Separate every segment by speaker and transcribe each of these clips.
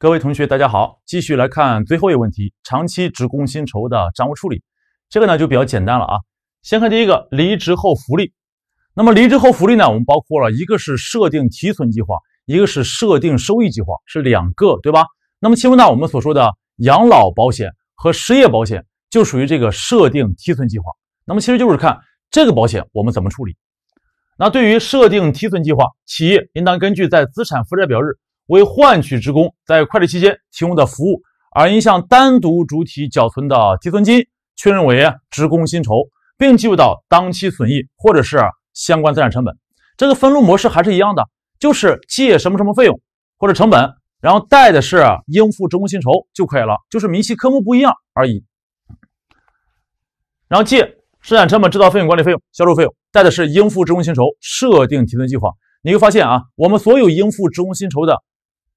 Speaker 1: 各位同学，大家好，继续来看最后一个问题：长期职工薪酬的账务处理。这个呢就比较简单了啊。先看第一个，离职后福利。那么离职后福利呢，我们包括了一个是设定提存计划，一个是设定收益计划，是两个，对吧？那么其中呢，我们所说的养老保险和失业保险就属于这个设定提存计划。那么其实就是看这个保险我们怎么处理。那对于设定提存计划，企业应当根据在资产负债表日。为换取职工在会计期间提供的服务而应向单独主体缴存的提存金，确认为职工薪酬，并计入到当期损益或者是相关资产成本。这个分录模式还是一样的，就是借什么什么费用或者成本，然后贷的是应付职工薪酬就可以了，就是明细科目不一样而已。然后借生产成本、制造费用、管理费用、销售费用，贷的是应付职工薪酬，设定提存计划。你会发现啊，我们所有应付职工薪酬的。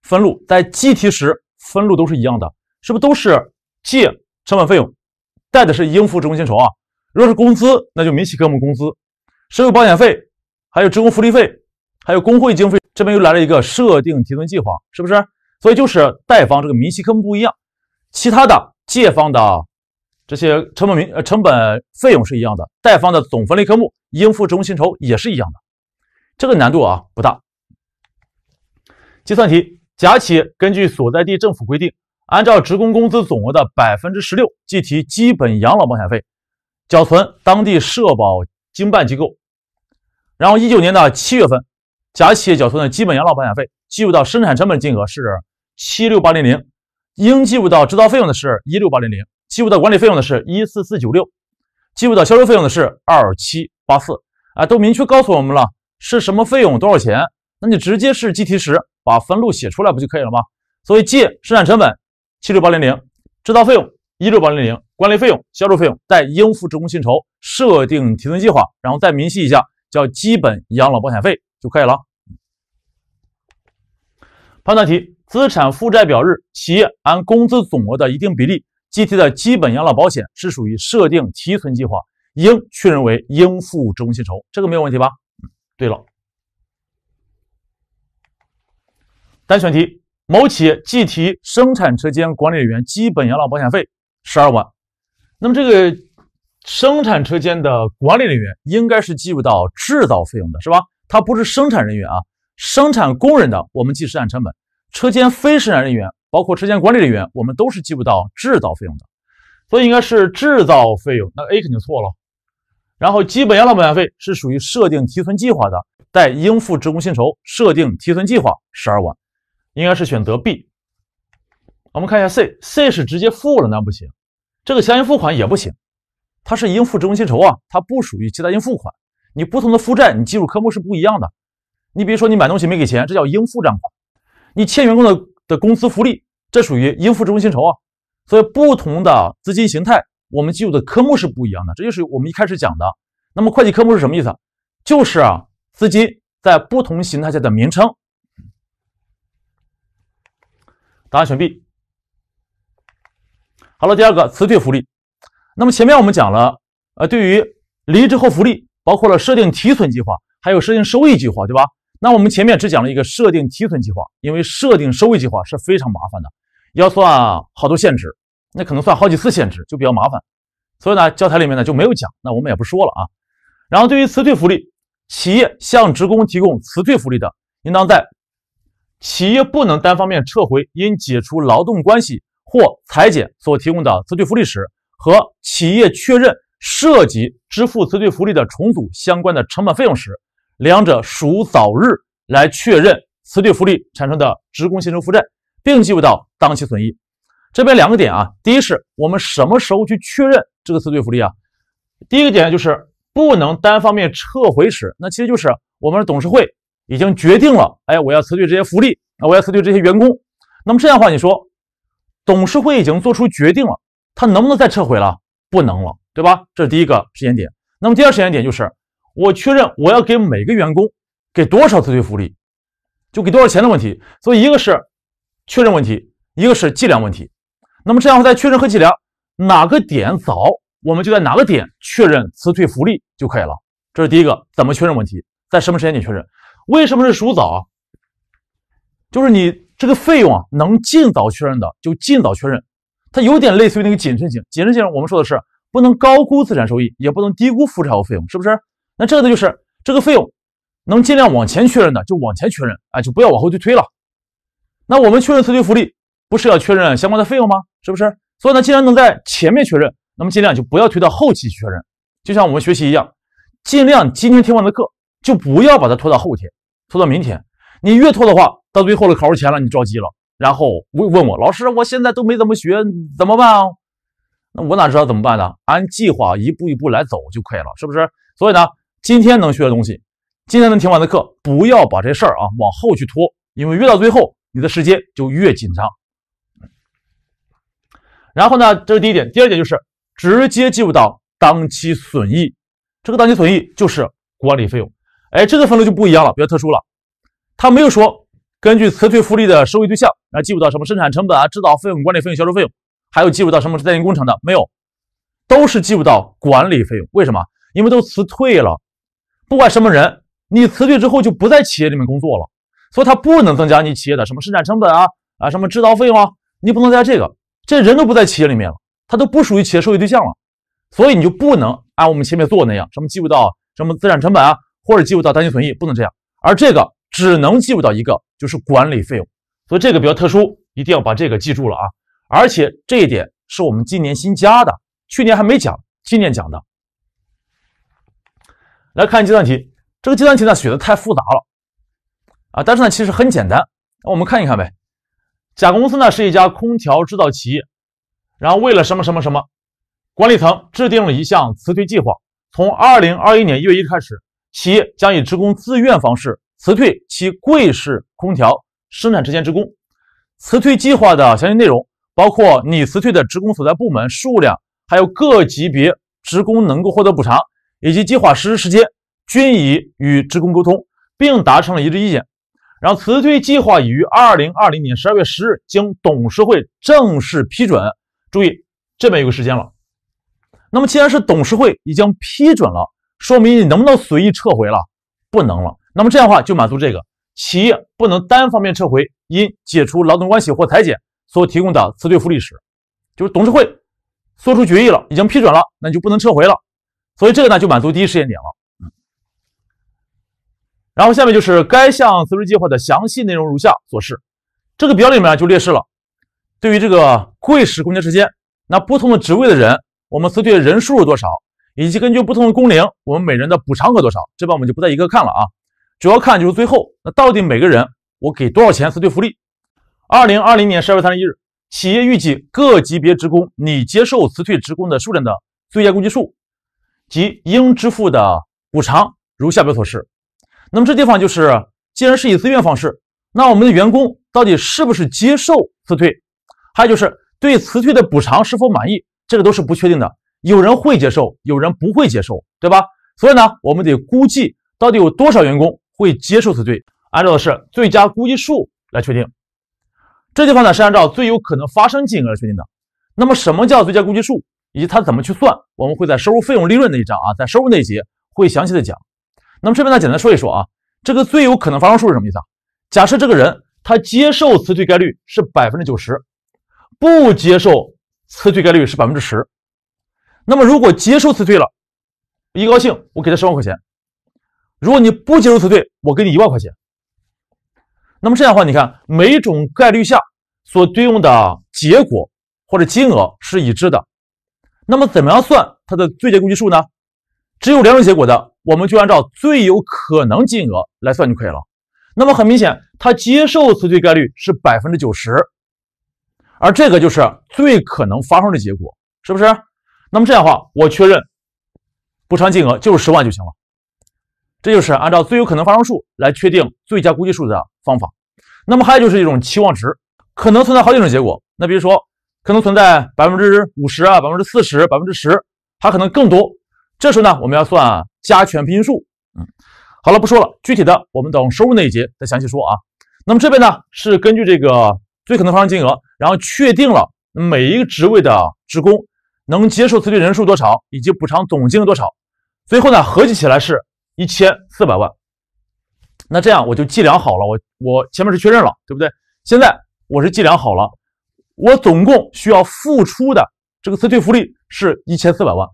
Speaker 1: 分录在计提时，分录都是一样的，是不是都是借成本费用，贷的是应付职工薪酬啊？如果是工资，那就明细科目工资、社会保险费，还有职工福利费，还有工会经费。这边又来了一个设定提存计划，是不是？所以就是贷方这个明细科目不一样，其他的借方的这些成本明呃成本费用是一样的，贷方的总分类科目应付职工薪酬也是一样的。这个难度啊不大，计算题。甲企业根据所在地政府规定，按照职工工资总额的百分之十六计提基本养老保险费，缴存当地社保经办机构。然后一九年的七月份，甲企业缴存的基本养老保险费计入到生产成本金额是七六八零零，应计入到制造费用的是一六八零零，计入到管理费用的是一四四九六，计入到销售费用的是二七八四。啊，都明确告诉我们了是什么费用多少钱，那你直接是计提时。把分录写出来不就可以了吗？所以借生产成本七六八零零，制造费用一六八零零，管理费用、销售费用，再应付职工薪酬，设定提存计划，然后再明细一下叫基本养老保险费就可以了。判断题：资产负债表日，企业按工资总额的一定比例计提的基本养老保险是属于设定提存计划，应确认为应付职工薪酬，这个没有问题吧？对了。单选题：某企业计提生产车间管理人员基本养老保险费十二万，那么这个生产车间的管理人员应该是计入到制造费用的，是吧？他不是生产人员啊，生产工人的我们计生产成本，车间非生产人员，包括车间管理人员，我们都是计入到制造费用的，所以应该是制造费用。那 A 肯定错了。然后基本养老保险费是属于设定提存计划的，待应付职工薪酬，设定提存计划十二万。应该是选择 B。我们看一下 C，C 是直接付了，那不行，这个相应付款也不行，它是应付职工薪酬啊，它不属于其他应付款。你不同的负债，你计入科目是不一样的。你比如说你买东西没给钱，这叫应付账款；你欠员工的的工资福利，这属于应付职工薪酬啊。所以不同的资金形态，我们记录的科目是不一样的。这就是我们一开始讲的。那么会计科目是什么意思？就是啊，资金在不同形态下的名称。答案选 B。好了，第二个辞退福利。那么前面我们讲了，呃，对于离职后福利，包括了设定提存计划，还有设定收益计划，对吧？那我们前面只讲了一个设定提存计划，因为设定收益计划是非常麻烦的，要算好多限制，那可能算好几次限制就比较麻烦，所以呢，教材里面呢就没有讲，那我们也不说了啊。然后对于辞退福利，企业向职工提供辞退福利的，应当在企业不能单方面撤回因解除劳动关系或裁减所提供的辞退福利时，和企业确认涉及支付辞退福利的重组相关的成本费用时，两者属早日来确认辞退福利产生的职工薪酬负债，并计入到当期损益。这边两个点啊，第一是我们什么时候去确认这个辞退福利啊？第一个点就是不能单方面撤回时，那其实就是我们的董事会。已经决定了，哎，我要辞退这些福利，啊，我要辞退这些员工。那么这样的话，你说，董事会已经做出决定了，他能不能再撤回了？不能了，对吧？这是第一个时间点。那么第二时间点就是，我确认我要给每个员工给多少辞退福利，就给多少钱的问题。所以一个是确认问题，一个是计量问题。那么这样的话，在确认和计量哪个点早，我们就在哪个点确认辞退福利就可以了。这是第一个，怎么确认问题，在什么时间点确认？为什么是属早？就是你这个费用啊，能尽早确认的就尽早确认，它有点类似于那个谨慎性。谨慎性，我们说的是不能高估资产收益，也不能低估负债和费用，是不是？那这个就是这个费用能尽量往前确认的就往前确认，啊，就不要往后去推了。那我们确认辞退福利不是要确认相关的费用吗？是不是？所以呢，既然能在前面确认，那么尽量就不要推到后期确认。就像我们学习一样，尽量今天听完的课，就不要把它拖到后天。拖到明天，你越拖的话，到最后了考试前了，你着急了，然后问问我老师，我现在都没怎么学，怎么办啊？那我哪知道怎么办呢？按计划一步一步来走就可以了，是不是？所以呢，今天能学的东西，今天能听完的课，不要把这事儿啊往后去拖，因为越到最后，你的时间就越紧张。然后呢，这是第一点，第二点就是直接进入到当期损益，这个当期损益就是管理费用。哎，这个分类就不一样了，比较特殊了。他没有说根据辞退福利的收益对象那计入到什么生产成本啊、制造费用、管理费用、销售费用，还有计入到什么是在建工程的，没有，都是计入到管理费用。为什么？因为都辞退了，不管什么人，你辞退之后就不在企业里面工作了，所以它不能增加你企业的什么生产成本啊啊什么制造费用，啊，你不能增加这个，这人都不在企业里面了，他都不属于企业收益对象了，所以你就不能按我们前面做那样，什么计入到什么资产成本啊。或者计入到单期损益，不能这样。而这个只能计入到一个，就是管理费用。所以这个比较特殊，一定要把这个记住了啊！而且这一点是我们今年新加的，去年还没讲，今年讲的。来看计算题，这个计算题呢，写的太复杂了啊！但是呢，其实很简单。我们看一看呗。甲公司呢是一家空调制造企业，然后为了什么什么什么，管理层制定了一项辞退计划，从二零二一年一月一开始。企业将以职工自愿方式辞退其柜式空调生产车间职工，辞退计划的详细内容包括拟辞退的职工所在部门数量，还有各级别职工能够获得补偿，以及计划实施时间，均已与职工沟通并达成了一致意见。然后辞退计划已于二零二零年十二月十日经董事会正式批准。注意这边有个时间了。那么既然是董事会已经批准了。说明你能不能随意撤回了？不能了。那么这样的话就满足这个企业不能单方面撤回因解除劳动关系或裁减所提供的辞退福利时，就是董事会做出决议了，已经批准了，那就不能撤回了。所以这个呢就满足第一时间点了。然后下面就是该项辞职计划的详细内容如下所示，这个表里面就列示了，对于这个会时工作时间，那不同的职位的人，我们辞退人数是多少？以及根据不同的工龄，我们每人的补偿额多少？这边我们就不再一个看了啊，主要看就是最后那到底每个人我给多少钱辞退福利？二零二零年十二月三十一日，企业预计各级别职工拟接受辞退职工的数量的最佳估计数及应支付的补偿如下表所示。那么这地方就是，既然是以自愿方式，那我们的员工到底是不是接受辞退？还有就是对辞退的补偿是否满意？这个都是不确定的。有人会接受，有人不会接受，对吧？所以呢，我们得估计到底有多少员工会接受辞退，按照的是最佳估计数来确定。这地方呢是按照最有可能发生金额来确定的。那么什么叫最佳估计数，以及它怎么去算？我们会在收入、费用、利润那一章啊，在收入那一节会详细的讲。那么这边呢简单说一说啊，这个最有可能发生数是什么意思？啊？假设这个人他接受辞退概率是百分之九十，不接受辞退概率是百分之十。那么，如果接受辞退了，一高兴，我给他十万块钱；如果你不接受辞退，我给你一万块钱。那么这样的话，你看每种概率下所对应的结果或者金额是一致的。那么，怎么样算它的最佳公计数呢？只有两种结果的，我们就按照最有可能金额来算就可以了。那么，很明显，他接受辞退概率是百分之九十，而这个就是最可能发生的结果，是不是？那么这样的话，我确认补偿金额就是十万就行了。这就是按照最有可能发生数来确定最佳估计数的方法。那么还有就是一种期望值，可能存在好几种结果。那比如说可能存在百分之五十啊、百分之四十、百分之十，可能更多。这时候呢，我们要算加权平均数。嗯，好了，不说了，具体的我们等收入那一节再详细说啊。那么这边呢是根据这个最可能发生金额，然后确定了每一个职位的职工。能接受辞退人数多少，以及补偿总金额多少，最后呢，合计起来是一千四百万。那这样我就计量好了，我我前面是确认了，对不对？现在我是计量好了，我总共需要付出的这个辞退福利是一千四百万，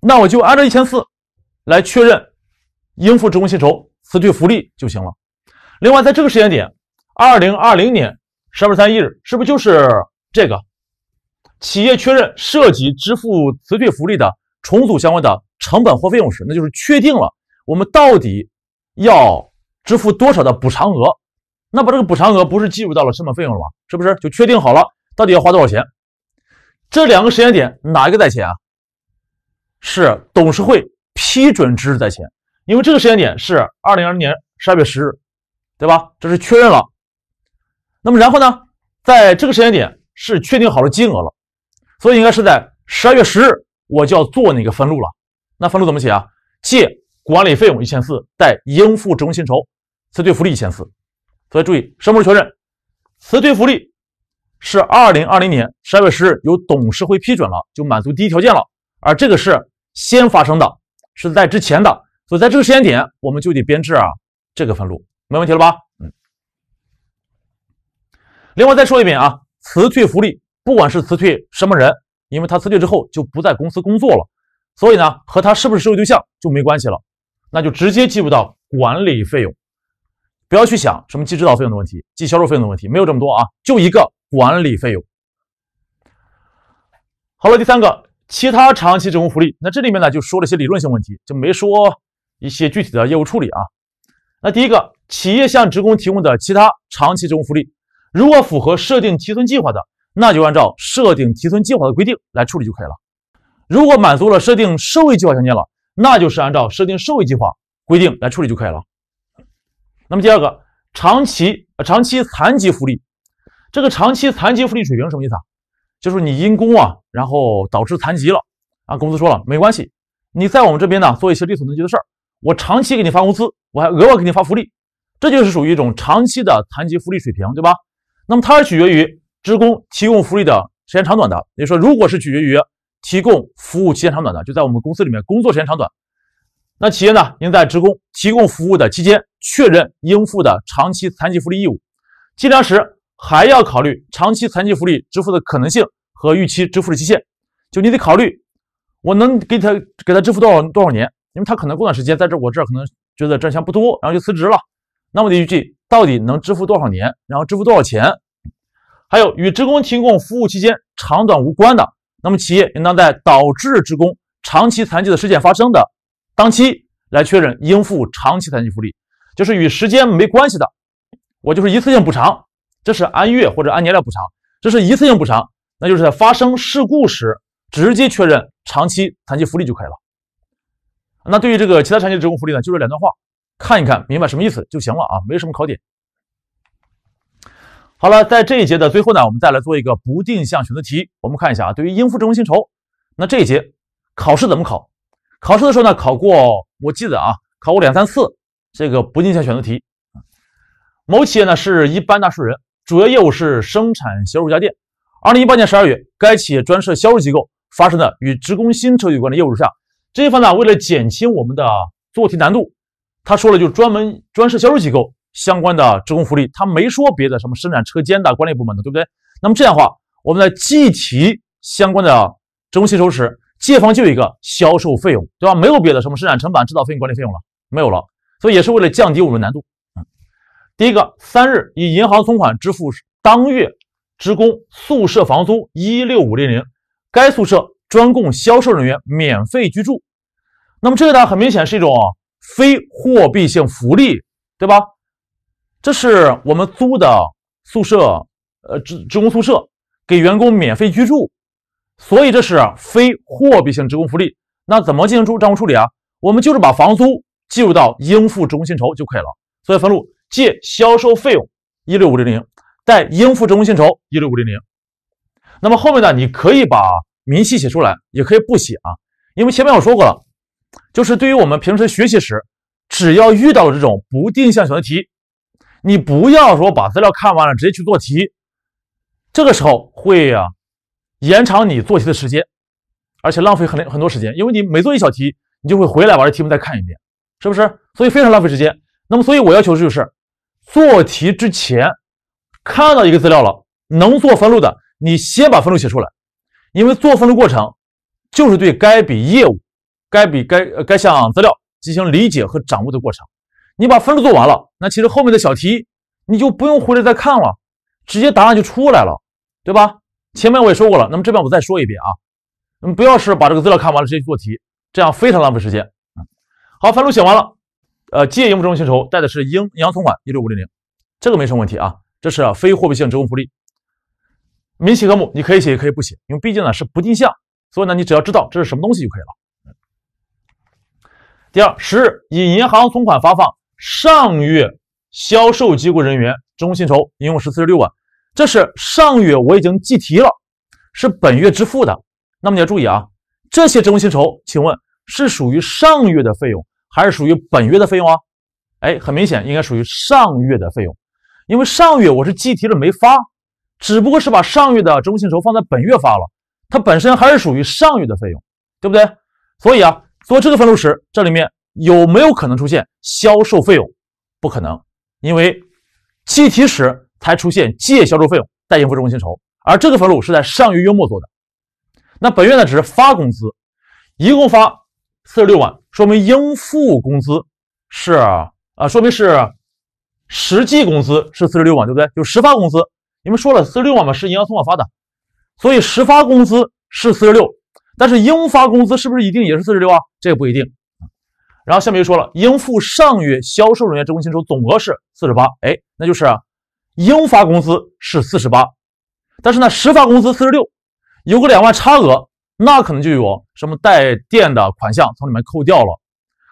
Speaker 1: 那我就按照一千四来确认应付职工薪酬辞退福利就行了。另外，在这个时间点，二零二零年十二月三十一日，是不是就是这个？企业确认涉及支付辞退福利的重组相关的成本或费用时，那就是确定了我们到底要支付多少的补偿额。那把这个补偿额不是计入到了成本费用了吗？是不是就确定好了到底要花多少钱？这两个时间点哪一个在前啊？是董事会批准之日在前，因为这个时间点是二零二零年十二月十日，对吧？这是确认了。那么然后呢，在这个时间点是确定好了金额了。所以应该是在十二月十日我就要做那个分录了。那分录怎么写啊？借管理费用一千四，贷应付职工薪酬辞退福利一千四。所以注意什么时候确认辞退福利？是二零二零年十二月十日由董事会批准了，就满足第一条件了。而这个是先发生的，是在之前的。所以在这个时间点我们就得编制啊这个分录，没问题了吧？嗯。另外再说一遍啊，辞退福利。不管是辞退什么人，因为他辞退之后就不在公司工作了，所以呢，和他是不是收入对象就没关系了，那就直接计入到管理费用，不要去想什么记指导费用的问题、记销售费用的问题，没有这么多啊，就一个管理费用。好了，第三个，其他长期职工福利，那这里面呢，就说了一些理论性问题，就没说一些具体的业务处理啊。那第一个，企业向职工提供的其他长期职工福利，如果符合设定提存计划的。那就按照设定提存计划的规定来处理就可以了。如果满足了设定收益计划条件了，那就是按照设定收益计划规定来处理就可以了。那么第二个，长期长期残疾福利，这个长期残疾福利水平什么意思啊？就是你因工啊，然后导致残疾了啊，公司说了没关系，你在我们这边呢做一些力所能及的事儿，我长期给你发工资，我还额外给你发福利，这就是属于一种长期的残疾福利水平，对吧？那么它取决于。职工提供福利的时间长短的，也就说如果是取决于提供服务期间长短的，就在我们公司里面工作时间长短，那企业呢，应在职工提供服务的期间确认应付的长期残疾福利义务，计量时还要考虑长期残疾福利支付的可能性和预期支付的期限，就你得考虑我能给他给他支付多少多少年，因为他可能过段时间在这我这儿可能觉得挣钱不多，然后就辞职了，那么得预计到底能支付多少年，然后支付多少钱。还有与职工提供服务期间长短无关的，那么企业应当在导致职工长期残疾的事件发生的当期来确认应付长期残疾福利，就是与时间没关系的。我就是一次性补偿，这是按月或者按年来补偿，这是一次性补偿，那就是在发生事故时直接确认长期残疾福利就可以了。那对于这个其他残疾职工福利呢，就这两段话看一看，明白什么意思就行了啊，没什么考点。好了，在这一节的最后呢，我们再来做一个不定向选择题。我们看一下啊，对于应付职工薪酬，那这一节考试怎么考？考试的时候呢，考过，我记得啊，考过两三次这个不定向选择题。某企业呢是一般纳税人，主要业务是生产、销售家电。二零一八年十二月，该企业专设销售机构发生的与职工薪酬有关的业务如下。这一方呢，为了减轻我们的做题难度，他说了，就专门专设销售机构。相关的职工福利，他没说别的什么生产车间的、管理部门的，对不对？那么这样的话，我们在计提相关的职工薪酬时，借方就有一个销售费用，对吧？没有别的什么生产成本、制造费用、管理费用了，没有了。所以也是为了降低我们的难度。嗯，第一个三日以银行存款支付当月职工宿舍房租一六五零零，该宿舍专供销售人员免费居住。那么这个呢，很明显是一种非货币性福利，对吧？这是我们租的宿舍，呃，职职工宿舍给员工免费居住，所以这是非货币性职工福利。那怎么进行出账务处理啊？我们就是把房租计入到应付职工薪酬就可以了。所以分录借销售费用一六五零零，贷应付职工薪酬一六五零零。那么后面呢？你可以把明细写出来，也可以不写啊。因为前面我说过了，就是对于我们平时学习时，只要遇到这种不定向选择题。你不要说把资料看完了直接去做题，这个时候会啊延长你做题的时间，而且浪费很很多时间，因为你每做一小题，你就会回来把这题目再看一遍，是不是？所以非常浪费时间。那么，所以我要求的就是，做题之前看到一个资料了，能做分录的，你先把分录写出来，因为做分录过程就是对该笔业务、该笔该呃该项资料进行理解和掌握的过程。你把分录做完了，那其实后面的小题你就不用回来再看了，直接答案就出来了，对吧？前面我也说过了，那么这边我再说一遍啊，嗯，不要是把这个资料看完了直接做题，这样非常浪费时间。好，分录写完了，呃，借应付职工薪酬，贷的是银行存款一六五零零，这个没什么问题啊，这是非货币性职工福利。民企科目你可以写也可以不写，因为毕竟呢是不定项，所以呢你只要知道这是什么东西就可以了。第二十日以银行存款发放。上月销售机构人员中薪酬一共是四十六万，这是上月我已经计提了，是本月支付的。那么你要注意啊，这些职工薪酬，请问是属于上月的费用，还是属于本月的费用啊？哎，很明显应该属于上月的费用，因为上月我是计提了没发，只不过是把上月的职工薪酬放在本月发了，它本身还是属于上月的费用，对不对？所以啊，做这个分录时，这里面。有没有可能出现销售费用？不可能，因为计提时才出现借销售费用，贷应付职工薪酬。而这个分录是在上月月末做的。那本月呢？只是发工资，一共发四十六万，说明应付工资是啊，说明是实际工资是四十六万，对不对？就实发工资。你们说了四十六万嘛，是银行存款发的，所以实发工资是四十六，但是应发工资是不是一定也是四十六啊？这个不一定。然后下面又说了，应付上月销售人员职工薪酬总额是四十八，哎，那就是应发工资是四十八，但是呢，实发工资四十六，有个两万差额，那可能就有什么代垫的款项从里面扣掉了，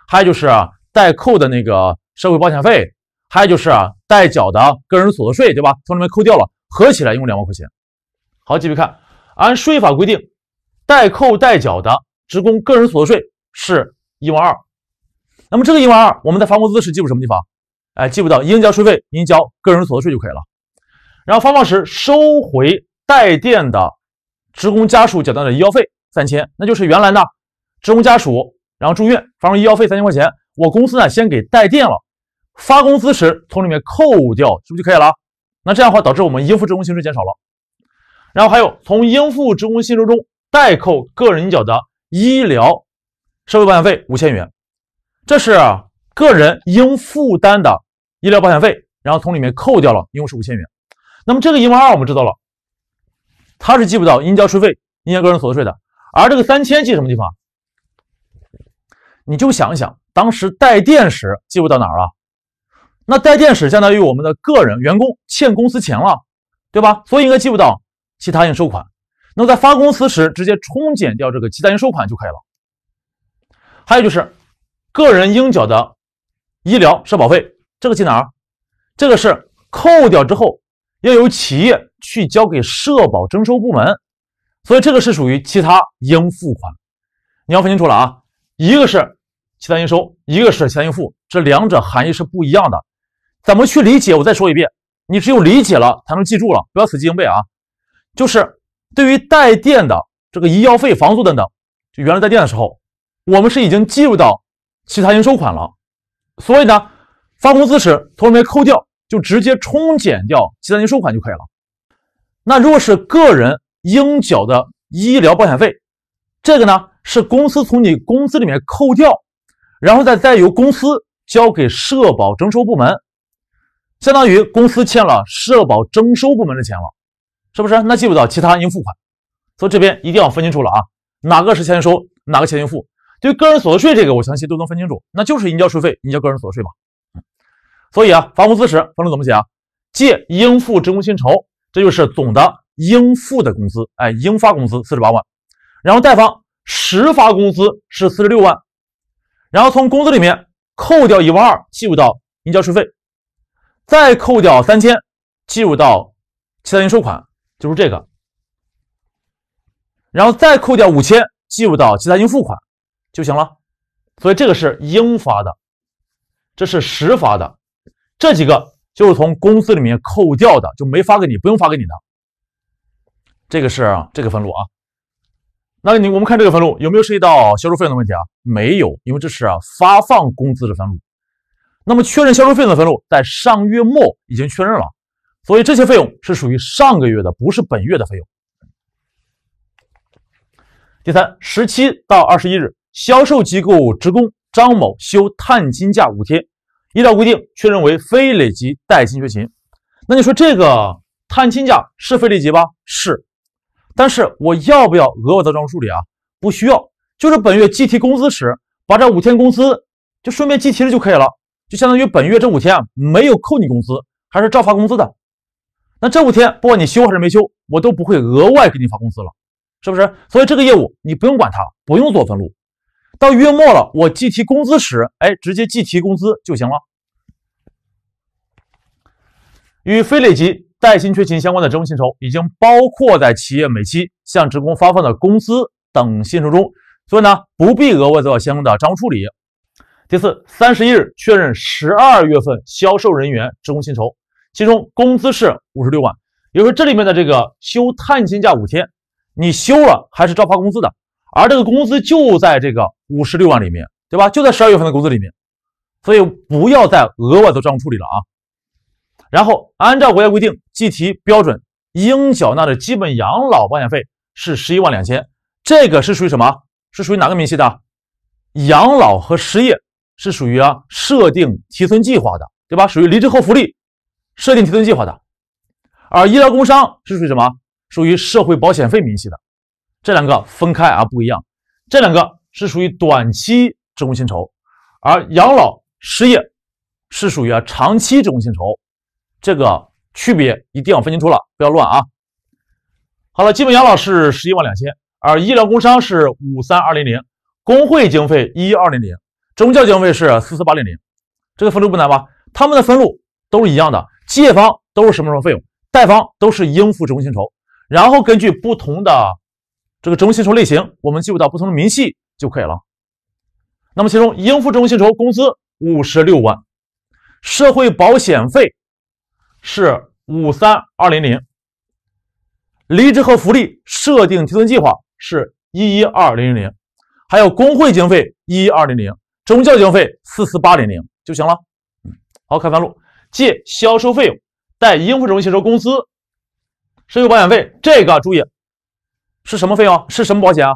Speaker 1: 还有就是代扣的那个社会保险费，还有就是代缴的个人所得税，对吧？从里面扣掉了，合起来一共两万块钱。好，继续看，按税法规定，代扣代缴的职工个人所得税是一万二。那么这个一万二，我们在发工资时记入什么地方？哎，记入到应交税费、应交个人所得税就可以了。然后发放时收回带电的职工家属缴纳的医药费三千，那就是原来呢职工家属然后住院发生医药费三千块钱，我公司呢先给带电了，发工资时从里面扣掉，是不是就可以了？那这样的话导致我们应付职工薪酬减少了。然后还有从应付职工薪酬中代扣个人缴的医疗、社会保险费五千元。这是个人应负担的医疗保险费，然后从里面扣掉了，一共是五千元。那么这个一万二我们知道了，它是记不到应交税费、应交个人所得税的。而这个三千记什么地方？你就想一想，当时带电时记不到哪儿啊？那带电时相当于我们的个人员工欠公司钱了，对吧？所以应该记不到其他应收款。那在发工资时直接冲减掉这个其他应收款就可以了。还有就是。个人应缴的医疗社保费，这个记哪儿？这个是扣掉之后，要由企业去交给社保征收部门，所以这个是属于其他应付款。你要分清楚了啊，一个是其他应收，一个是其他应付，这两者含义是不一样的。怎么去理解？我再说一遍，你只有理解了才能记住了，不要死记硬背啊。就是对于带电的这个医药费、房租等等，就原来带电的时候，我们是已经计入到。其他应收款了，所以呢，发工资时从里面扣掉，就直接冲减掉其他应收款就可以了。那如果是个人应缴的医疗保险费，这个呢是公司从你工资里面扣掉，然后再再由公司交给社保征收部门，相当于公司欠了社保征收部门的钱了，是不是？那记不到其他应付款，所以这边一定要分清楚了啊，哪个是先收，哪个先应付。对个人所得税这个，我相信都能分清楚，那就是应交税费，应交个人所得税嘛。所以啊，发工资时，分成怎么写啊？借应付职工薪酬，这就是总的应付的工资，哎，应发工资四十八万，然后贷方实发工资是四十六万，然后从工资里面扣掉一万二，计入到应交税费，再扣掉三千，计入到其他应收款，就是这个，然后再扣掉五千，计入到其他应付款。就行了，所以这个是应发的，这是实发的，这几个就是从工资里面扣掉的，就没发给你，不用发给你的。这个是这个分录啊。那你我们看这个分录有没有涉及到销售费用的问题啊？没有，因为这是发放工资的分录。那么确认销售费用的分录在上月末已经确认了，所以这些费用是属于上个月的，不是本月的费用。第三，十七到二十一日。销售机构职工张某休探亲假五天，依照规定确认为非累积带薪缺勤。那你说这个探亲假是非累积吧？是，但是我要不要额外的账务处理啊？不需要，就是本月计提工资时，把这五天工资就顺便计提了就可以了，就相当于本月这五天没有扣你工资，还是照发工资的。那这五天不管你休还是没休，我都不会额外给你发工资了，是不是？所以这个业务你不用管它，不用做分录。到月末了，我计提工资时，哎，直接计提工资就行了。与非累积带薪缺勤相关的职工薪酬，已经包括在企业每期向职工发放的工资等薪酬中，所以呢，不必额外做相应的账务处理。第四，三十一日确认十二月份销售人员职工薪酬，其中工资是五十六万，也就是说，这里面的这个休探亲假五天，你休了还是照发工资的。而这个工资就在这个五十六万里面，对吧？就在十二月份的工资里面，所以不要再额外做账务处理了啊。然后按照国家规定计提标准，应缴纳的基本养老保险费是十一万两千，这个是属于什么？是属于哪个明细的？养老和失业是属于啊设定提存计划的，对吧？属于离职后福利设定提存计划的。而医疗工伤是属于什么？属于社会保险费明细的。这两个分开啊不一样，这两个是属于短期职工薪酬，而养老、失业是属于啊长期职工薪酬，这个区别一定要分清楚了，不要乱啊。好了，基本养老是十一万两千，而医疗、工伤是五三二零零，工会经费一二零零，宗教经费是四四八零零，这个分录不难吧？他们的分录都是一样的，借方都是什么什么费用，贷方都是应付职工薪酬，然后根据不同的。这个职工薪酬类型，我们记录到不同的明细就可以了。那么其中应付职工薪酬工资五十六万，社会保险费是五三二零零，离职和福利设定提存计划是一一二零零，还有工会经费一一二零零，宗教经费四四八零零就行了。好，看三录借销售费用，贷应付职工薪酬工资、社会保险费。这个注意。是什么费用？是什么保险啊？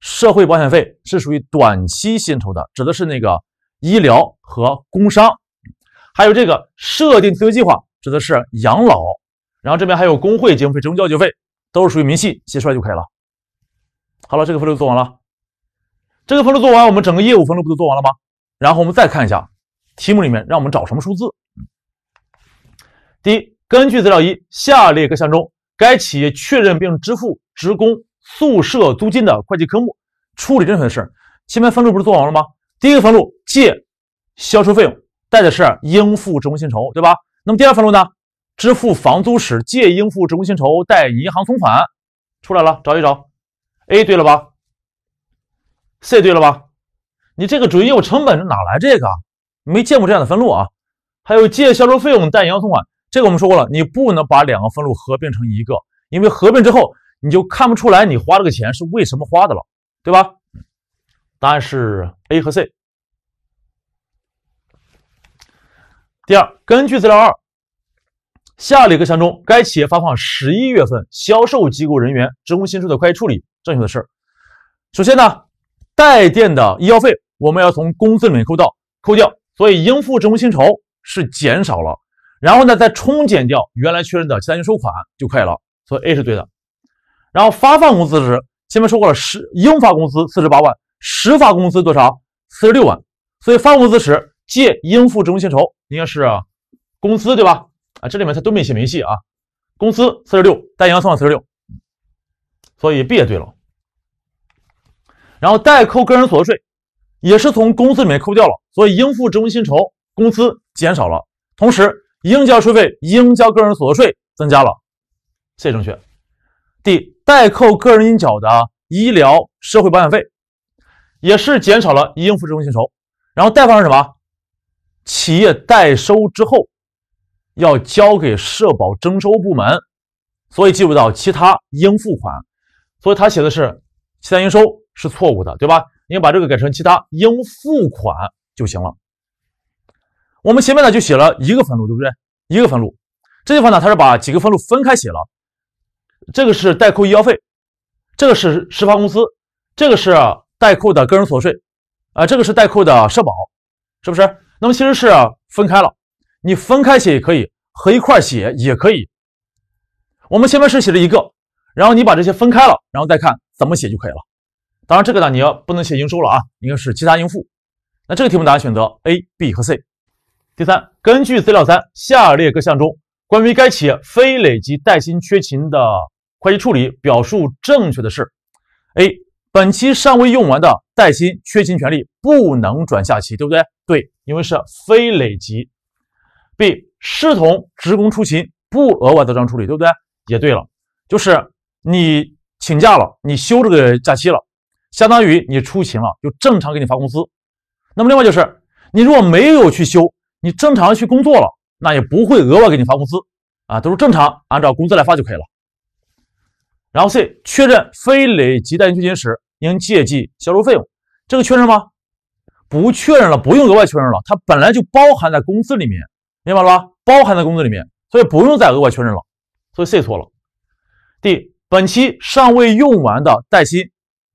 Speaker 1: 社会保险费是属于短期薪酬的，指的是那个医疗和工伤，还有这个设定退休计划指的是养老，然后这边还有工会经费、职工教育经费，都是属于明细写出来就可以了。好了，这个分录做完了，这个分录做完，我们整个业务分录不都做完了吗？然后我们再看一下题目里面让我们找什么数字。第一，根据资料一，下列各项中。该企业确认并支付职工宿舍租金的会计科目，处理正确的事。前面分录不是做完了吗？第一个分录借销售费用，贷的是应付职工薪酬，对吧？那么第二分录呢？支付房租时借应付职工薪酬，贷银行存款，出来了，找一找，A 对了吧？C 对了吧？你这个主营业务成本哪来这个？没见过这样的分录啊！还有借销售费用，贷银行存款。这个我们说过了，你不能把两个分录合并成一个，因为合并之后你就看不出来你花这个钱是为什么花的了，对吧？答案是 A 和 C。第二，根据资料二，下列各项中，该企业发放十一月份销售机构人员职工薪酬的会计处理正确的是？首先呢，带电的医药费我们要从工资里面扣到扣掉，所以应付职工薪酬是减少了。然后呢，再冲减掉原来确认的其他应收款就可以了，所以 A 是对的。然后发放工资时，前面说过了，是应发工资四十八万，实发工资多少？四十六万。所以发工资时借应付职工薪酬，应该是工资对吧？啊，这里面它都没写明细啊，工资四十六，代员工四十六，所以 B 也对了。然后代扣个人所得税也是从工资里面扣掉了，所以应付职工薪酬工资减少了，同时。应交税费、应交个人所得税增加了，C 正确。D 代扣个人应缴的医疗社会保险费，也是减少了应付职工薪酬。然后代发是什么？企业代收之后要交给社保征收部门，所以计入到其他应付款。所以他写的是其他应收是错误的，对吧？你把这个改成其他应付款就行了。我们前面呢就写了一个分录，对不对？一个分录，这地方呢它是把几个分录分开写了。这个是代扣医药费，这个是实发工资，这个是代扣的个人所得税，啊，这个是代扣的社保，是不是？那么其实是分开了，你分开写也可以，合一块写也可以。我们前面是写了一个，然后你把这些分开了，然后再看怎么写就可以了。当然这个呢你要不能写应收了啊，应该是其他应付。那这个题目答案选择 A、B 和 C。第三，根据资料三，下列各项中关于该企业非累积带薪缺勤的会计处理表述正确的是：A. 本期尚未用完的带薪缺勤权利不能转下期，对不对？对，因为是非累积。B. 视同职工出勤不额外做账处理，对不对？也对了，就是你请假了，你休这个假期了，相当于你出勤了，就正常给你发工资。那么另外就是你如果没有去休。你正常去工作了，那也不会额外给你发工资啊，都是正常按照工资来发就可以了。然后 C 确认非累积带薪退勤时，应借记销售费用，这个确认吗？不确认了，不用额外确认了，它本来就包含在工资里面，明白了吧？包含在工资里面，所以不用再额外确认了。所以 C 错了。D 本期尚未用完的带薪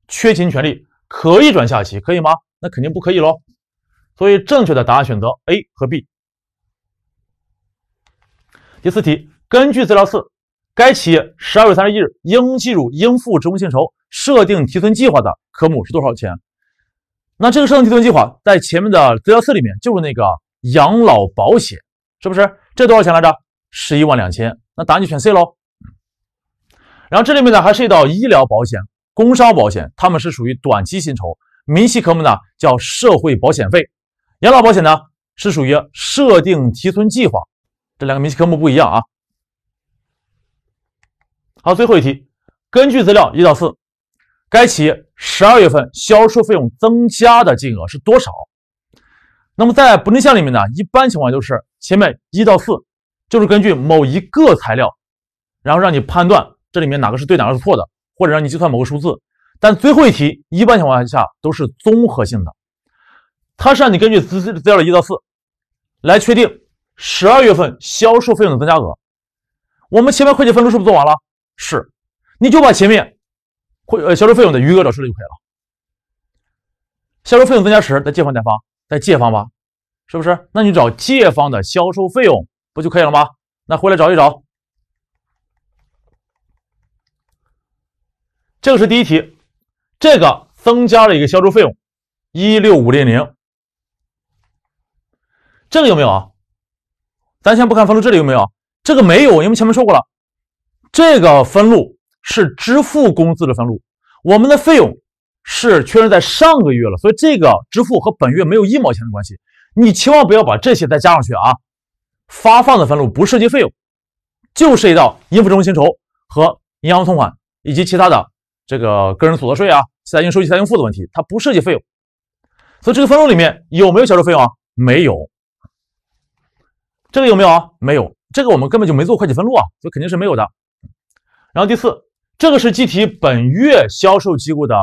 Speaker 1: 缺勤权利可以转下期，可以吗？那肯定不可以喽。所以正确的答案选择 A 和 B。第四题，根据资料四，该企业十二月三十一日应计入应付职工薪酬设定提存计划的科目是多少钱？那这个设定提存计划在前面的资料四里面就是那个养老保险，是不是？这多少钱来着？十一万两千。那答案就选 C 喽。然后这里面呢还涉及到医疗保险、工伤保险，他们是属于短期薪酬，明细科目呢叫社会保险费。养老保险呢是属于设定提存计划，这两个明细科目不一样啊。好，最后一题，根据资料一到四，该企业十二月份销售费用增加的金额是多少？那么在不定项里面呢，一般情况就是前面一到四就是根据某一个材料，然后让你判断这里面哪个是对哪个是错的，或者让你计算某个数字。但最后一题一般情况下都是综合性的。它是让你根据资资料的一到四，来确定十二月份销售费用的增加额。我们前面会计分录是不是做完了？是，你就把前面会呃销售费用的余额找出来就可以了。销售费用增加时，在借方贷方？在借方吧，是不是？那你找借方的销售费用不就可以了吗？那回来找一找。这个是第一题，这个增加了一个销售费用，一六五零零。这个有没有啊？咱先不看分录，这里有没有？这个没有，因为前面说过了，这个分录是支付工资的分录，我们的费用是确认在上个月了，所以这个支付和本月没有一毛钱的关系。你千万不要把这些再加上去啊！发放的分录不涉及费用，就涉及到应付职工薪酬和银行存款以及其他的这个个人所得税啊、其他应收其他应付的问题，它不涉及费用。所以这个分录里面有没有销售费用啊？没有。这个有没有？没有，这个我们根本就没做会计分录啊，所以肯定是没有的。然后第四，这个是计提本月销售机构的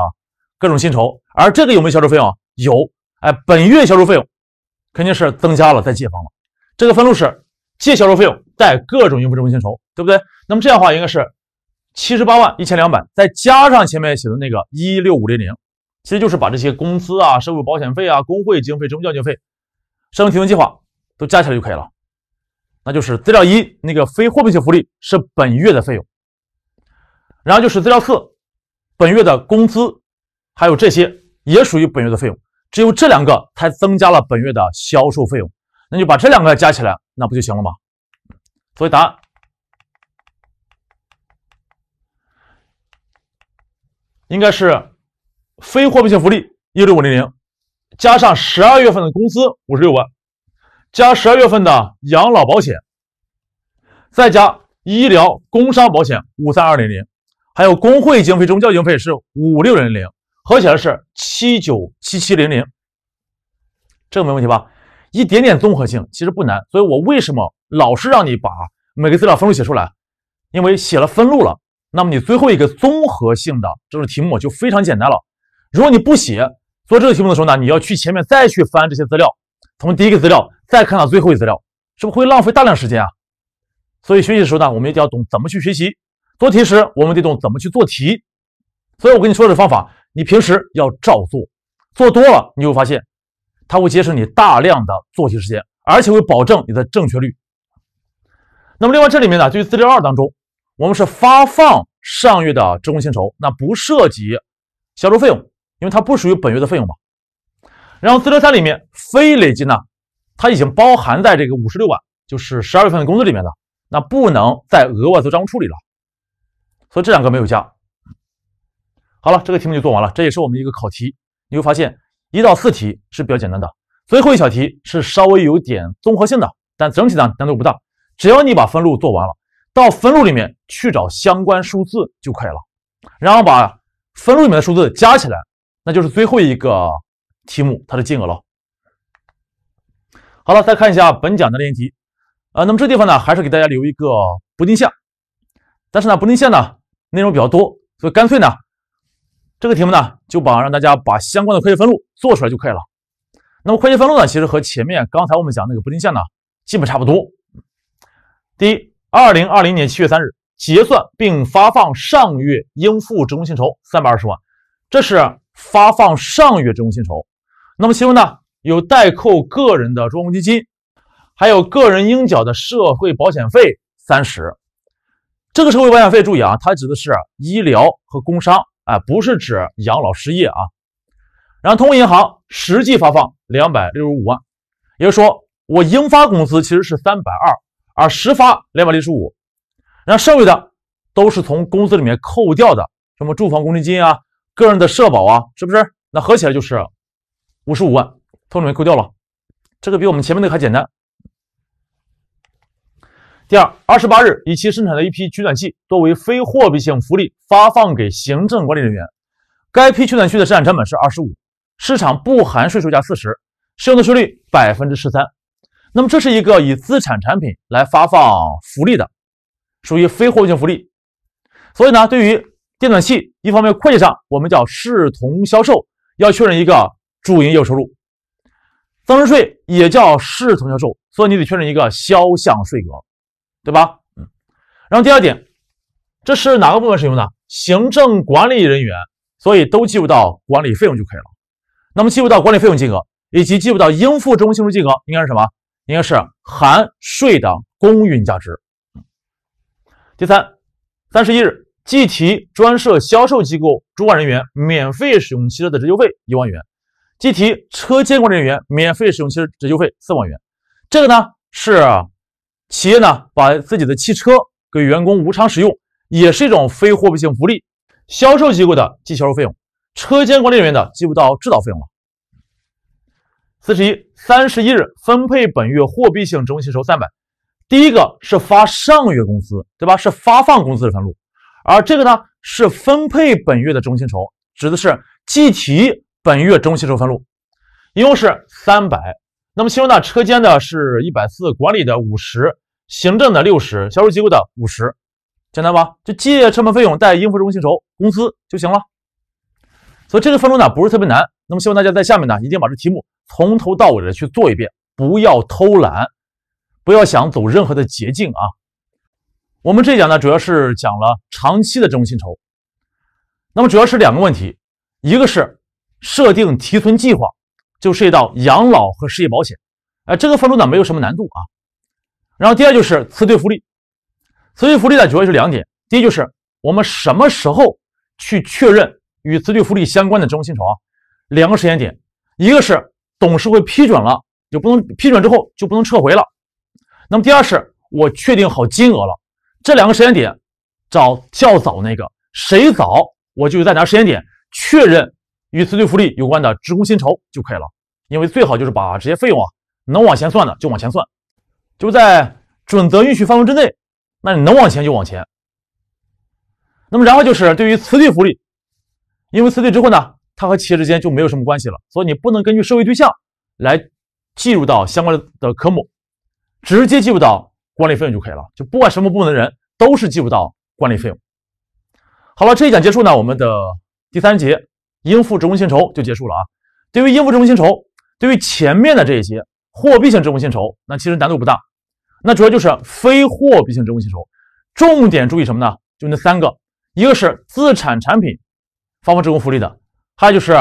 Speaker 1: 各种薪酬，而这个有没有销售费用？有，哎，本月销售费用肯定是增加了，在借方了。这个分录是借销售费用，贷各种应付职工薪酬，对不对？那么这样的话应该是七十八万一千两百，再加上前面写的那个一六五零零，其实就是把这些工资啊、社会保险费啊、工会经费、职工教育费、生业提成计划都加起来就可以了。那就是资料一那个非货币性福利是本月的费用，然后就是资料四本月的工资，还有这些也属于本月的费用，只有这两个才增加了本月的销售费用，那就把这两个加起来，那不就行了吗？所以答案应该是非货币性福利一六五零零加上十二月份的工资五十六万。加十二月份的养老保险，再加医疗工伤保险五三二零零，还有工会经费、宗教经费是五六零零，合起来是七九七七零零，这个没问题吧？一点点综合性其实不难，所以我为什么老是让你把每个资料分录写出来？因为写了分录了，那么你最后一个综合性的这种题目就非常简单了。如果你不写做这个题目的时候呢，你要去前面再去翻这些资料，从第一个资料。再看到最后一资料，是不是会浪费大量时间啊？所以学习的时候呢，我们一定要懂怎么去学习；做题时，我们得懂怎么去做题。所以我跟你说的方法，你平时要照做，做多了你会发现，它会节省你大量的做题时间，而且会保证你的正确率。那么另外这里面呢，对于资料二当中，我们是发放上月的职工薪酬，那不涉及销售费用，因为它不属于本月的费用嘛。然后资料三里面非累积呢。它已经包含在这个五十六万，就是十二月份的工资里面的，那不能再额外做账务处理了，所以这两个没有加。好了，这个题目就做完了，这也是我们一个考题。你会发现，一到四题是比较简单的，最后一小题是稍微有点综合性的，但整体呢难度不大。只要你把分录做完了，到分录里面去找相关数字就可以了，然后把分录里面的数字加起来，那就是最后一个题目它的金额了。好了，再看一下本讲的练习题，啊，那么这地方呢，还是给大家留一个不定项，但是呢，不定项呢内容比较多，所以干脆呢，这个题目呢就把让大家把相关的会计分录做出来就可以了。那么会计分录呢，其实和前面刚才我们讲那个不定项呢基本差不多。第一，二零二零年七月三日结算并发放上月应付职工薪酬三百二十万，这是发放上月职工薪酬。那么其中呢？有代扣个人的住房公积金，还有个人应缴的社会保险费三十。这个社会保险费注意啊，它指的是医疗和工伤，哎，不是指养老、失业啊。然后，通过银行实际发放两百六十五万，也就是说，我应发工资其实是三百二，而实发两百六十五，然后剩余的都是从工资里面扣掉的，什么住房公积金啊、个人的社保啊，是不是？那合起来就是五十五万。从里面扣掉了，这个比我们前面那个还简单。第二，二十八日，以其生产的一批取暖器作为非货币性福利发放给行政管理人员。该批取暖器的生产成本是二十五，市场不含税收价四十，适用的税率百分之十三。那么这是一个以资产产品来发放福利的，属于非货币性福利。所以呢，对于电暖器，一方面会计上我们叫视同销售，要确认一个主营业务收入。增值税也叫视同销售，所以你得确认一个销项税额，对吧？嗯。然后第二点，这是哪个部门使用的？行政管理人员，所以都计入到管理费用就可以了。那么计入到管理费用金额，以及计入到应付中心数金额，应该是什么？应该是含税的公允价值。第三，三十一日计提专设销售机构主管人员免费使用汽车的折旧费一万元。计提车间管理人员免费使用汽车折旧费四万元，这个呢是企业呢把自己的汽车给员工无偿使用，也是一种非货币性福利。销售机构的计销售费用，车间管理人员的计不到制造费用了。四十一三十一日分配本月货币性职工薪酬三百，第一个是发上月工资对吧？是发放工资的分录，而这个呢是分配本月的中薪酬，指的是计提。本月中薪酬分录，一共是三百。那么其中呢，车间的是一百四，管理的五十，行政的六十，销售机构的五十，简单吧？就借成本费用，贷应付中薪酬公司就行了。所以这个分录呢不是特别难。那么希望大家在下面呢，一定把这题目从头到尾的去做一遍，不要偷懒，不要想走任何的捷径啊。我们这讲呢主要是讲了长期的中薪酬，那么主要是两个问题，一个是。设定提存计划就涉及到养老和失业保险，哎，这个分录呢没有什么难度啊。然后第二就是辞退福利，辞退福利呢主要是两点，第一就是我们什么时候去确认与辞退福利相关的职工薪酬啊？两个时间点，一个是董事会批准了就不能批准之后就不能撤回了，那么第二是我确定好金额了，这两个时间点找较早那个谁早我就在哪时间点确认。与辞退福利有关的职工薪酬就可以了，因为最好就是把这些费用啊能往前算的就往前算，就在准则允许范围之内，那你能往前就往前。那么然后就是对于辞退福利，因为辞退之后呢，它和企业之间就没有什么关系了，所以你不能根据社会对象来计入到相关的科目，直接计入到管理费用就可以了。就不管什么部门的人都是计入到管理费用。好了，这一讲结束呢，我们的第三节。应付职工薪酬就结束了啊！对于应付职工薪酬，对于前面的这一些货币性职工薪酬，那其实难度不大，那主要就是非货币性职工薪酬，重点注意什么呢？就那三个，一个是资产产品发放职工福利的，还有就是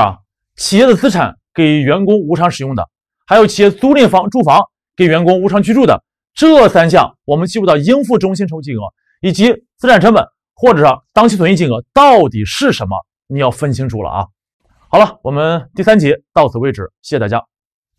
Speaker 1: 企业的资产给员工无偿使用的，还有企业租赁房住房给员工无偿居住的这三项，我们计入到应付职工薪酬金额以及资产成本或者是当期损益金额到底是什么？你要分清楚了啊！好了，我们第三集到此为止，谢谢大家。